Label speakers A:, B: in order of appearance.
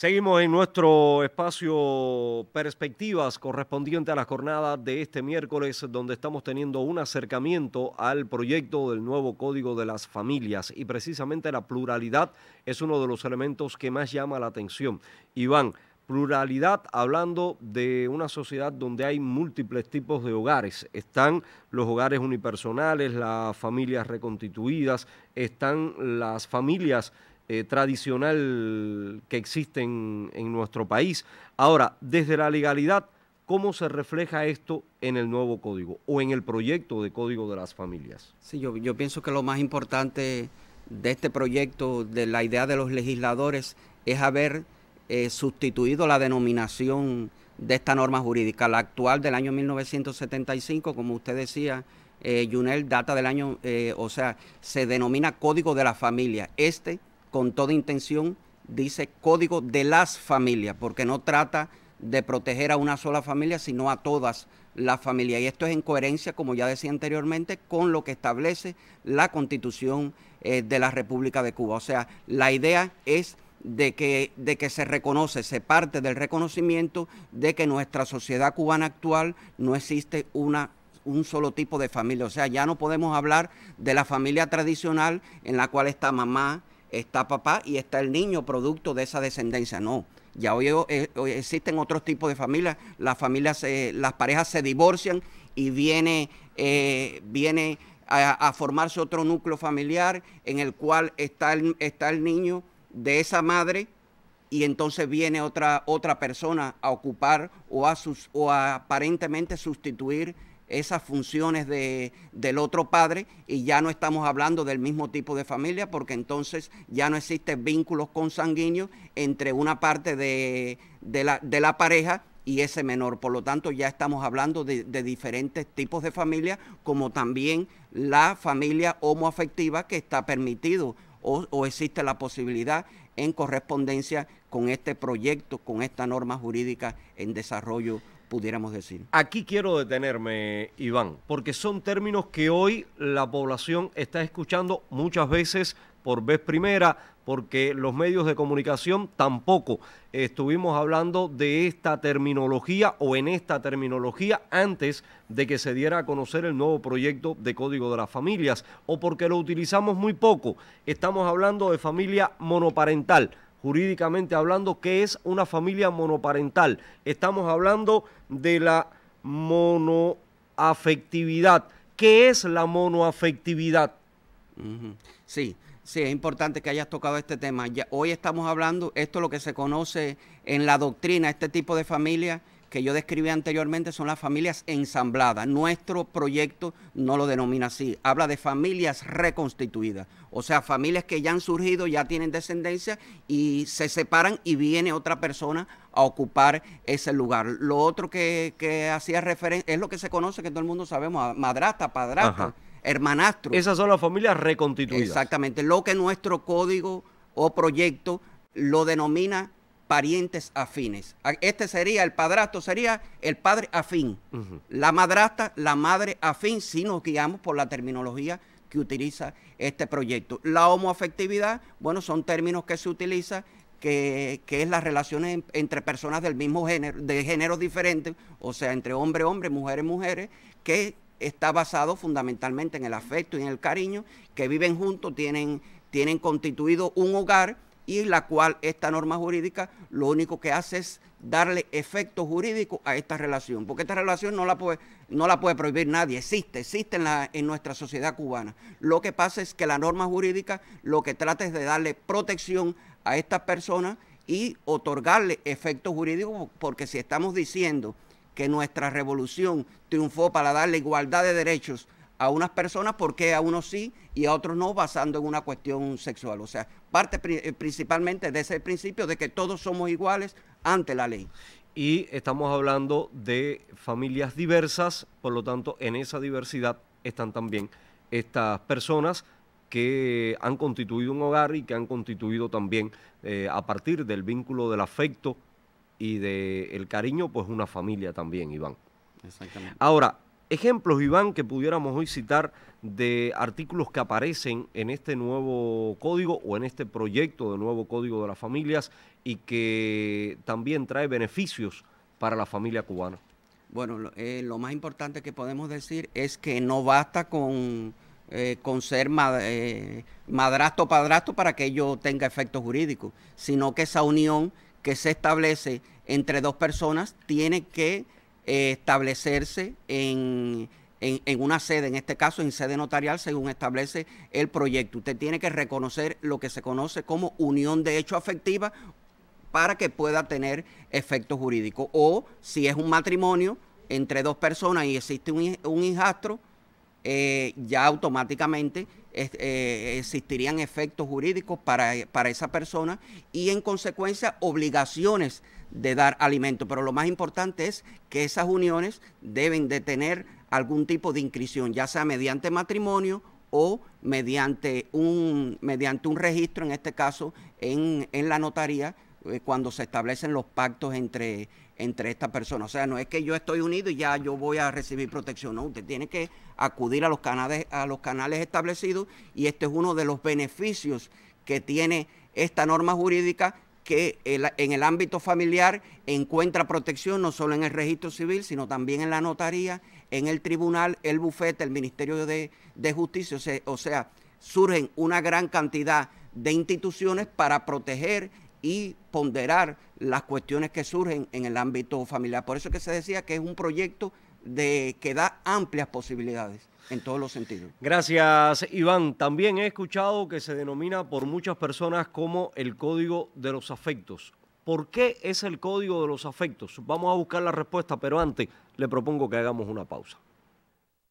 A: Seguimos en nuestro espacio Perspectivas correspondiente a la jornada de este miércoles, donde estamos teniendo un acercamiento al proyecto del nuevo Código de las Familias. Y precisamente la pluralidad es uno de los elementos que más llama la atención. Iván, pluralidad hablando de una sociedad donde hay múltiples tipos de hogares. Están los hogares unipersonales, las familias reconstituidas, están las familias eh, tradicional que existe en, nuestro país. Ahora, desde la legalidad, ¿Cómo se refleja esto en el nuevo código o en el proyecto de código de las familias? Sí, yo, pienso que lo más importante de este proyecto, de la idea de los legisladores, es haber
B: eh, sustituido la denominación de esta norma jurídica, la actual del año 1975, como usted decía, Junel, eh, data del año, o sea, se denomina Código de la Familia. Este con toda intención, dice código de las familias, porque no trata de proteger a una sola familia, sino a todas las familias. Y esto es en coherencia, como ya decía anteriormente, con lo que establece la constitución eh, de la República de Cuba. O sea, la idea es de que, de que se reconoce, se parte del reconocimiento de que nuestra sociedad cubana actual no existe una un solo tipo de familia. O sea, ya no podemos hablar de la familia tradicional en la cual está mamá, está papá y está el niño producto de esa descendencia. No, ya hoy, eh, existen otros tipos de familias, las familias, las parejas se divorcian y viene, eh, viene a, formarse otro núcleo familiar en el cual está el, está el niño de esa madre y entonces viene otra, otra persona a ocupar o sus, o a aparentemente sustituir esas funciones de, del otro padre y ya no estamos hablando del mismo tipo de familia porque entonces ya no existen vínculos consanguíneos entre una parte de, la, de la pareja y ese menor. Por lo tanto, ya estamos hablando de, diferentes tipos de familia, como también la familia homoafectiva que está permitido o, o, existe la posibilidad en correspondencia con este proyecto, con esta norma jurídica en desarrollo pudiéramos decir.
A: Aquí quiero detenerme, Iván, porque son términos que hoy la población está escuchando muchas veces por vez primera, porque los medios de comunicación tampoco estuvimos hablando de esta terminología o en esta terminología antes de que se diera a conocer el nuevo proyecto de Código de las Familias, o porque lo utilizamos muy poco. Estamos hablando de familia monoparental jurídicamente hablando, qué es una familia monoparental. Estamos hablando de la monoafectividad. ¿Qué es la monoafectividad?
B: Sí, sí, es importante que hayas tocado este tema. hoy estamos hablando, esto es lo que se conoce en la doctrina, este tipo de familia que yo describí anteriormente son las familias ensambladas. Nuestro proyecto no lo denomina así, habla de familias reconstituidas, o sea, familias que ya han surgido, ya tienen descendencia y se separan y viene otra persona a ocupar ese lugar. Lo otro que, hacía referencia es lo que se conoce, que todo el mundo sabemos, madrastra, padrastra, hermanastro. Esas son las familias reconstituidas. Exactamente, lo que nuestro código o proyecto lo denomina parientes afines. Este sería, el padrastro sería el padre afín. La madrasta, la madre afín, si nos guiamos por la terminología que utiliza este proyecto. La homoafectividad, bueno, son términos que se utilizan, que, que, es las relaciones entre personas del mismo género, de géneros diferentes, o sea, entre hombre, hombre, mujeres, mujeres, que está basado fundamentalmente en el afecto y en el cariño, que viven juntos, tienen, tienen constituido un hogar y la cual esta norma jurídica lo único que hace es darle efecto jurídico a esta relación, porque esta relación no la puede, no la puede prohibir nadie, existe, existe en, la, en nuestra sociedad cubana. Lo que pasa es que la norma jurídica lo que trata es de darle protección a estas personas y otorgarle efecto jurídico, porque si estamos diciendo que nuestra revolución triunfó para darle igualdad de derechos a unas personas porque a unos sí y a otros no basando en una cuestión sexual. O sea, parte eh, principalmente de ese principio de que todos
A: somos iguales ante la ley. Y estamos hablando de familias diversas, por lo tanto, en esa diversidad están también estas personas que han constituido un hogar y que han constituido también, eh, a partir del vínculo del afecto y del cariño, pues una familia también, Iván. Exactamente. Ahora, Ejemplos, Iván, que pudiéramos hoy citar de artículos que aparecen en este nuevo código o en este proyecto de nuevo código de las familias y que también trae beneficios para la familia cubana. Bueno, lo eh,
B: más importante que podemos decir es que no basta con, eh, ser eh, madrastro madrasto padrastro para que ello tenga efecto jurídico, sino que esa unión que se establece entre dos personas tiene que eh, establecerse en, una sede, en este caso en sede notarial, según establece el proyecto. Usted tiene que reconocer lo que se conoce como unión de hecho afectiva para que pueda tener efectos jurídico. O si es un matrimonio entre dos personas y existe un, hijastro, eh, ya automáticamente eh, existirían efectos jurídicos para, para esa persona y en consecuencia obligaciones de dar alimento. Pero lo más importante es que esas uniones deben de tener algún tipo de inscripción, ya sea mediante matrimonio o mediante un, mediante un registro, en este caso en, la notaría, eh, cuando se establecen los pactos entre, entre estas personas. O sea, no es que yo estoy unido y ya yo voy a recibir protección. No, usted tiene que acudir a los canales, a los canales establecidos y este es uno de los beneficios que tiene esta norma jurídica que en el ámbito familiar encuentra protección no solo en el registro civil, sino también en la notaría, en el tribunal, el bufete, el Ministerio de, Justicia. O sea, o sea, surgen una gran cantidad de instituciones para proteger y ponderar las cuestiones que surgen en el ámbito familiar. Por eso que se decía que es un proyecto de que da amplias posibilidades en todos los sentidos.
A: Gracias, Iván. También he escuchado que se denomina por muchas personas como el código de los afectos. ¿Por qué es el código de los afectos? Vamos a buscar la respuesta, pero antes le propongo que hagamos una pausa.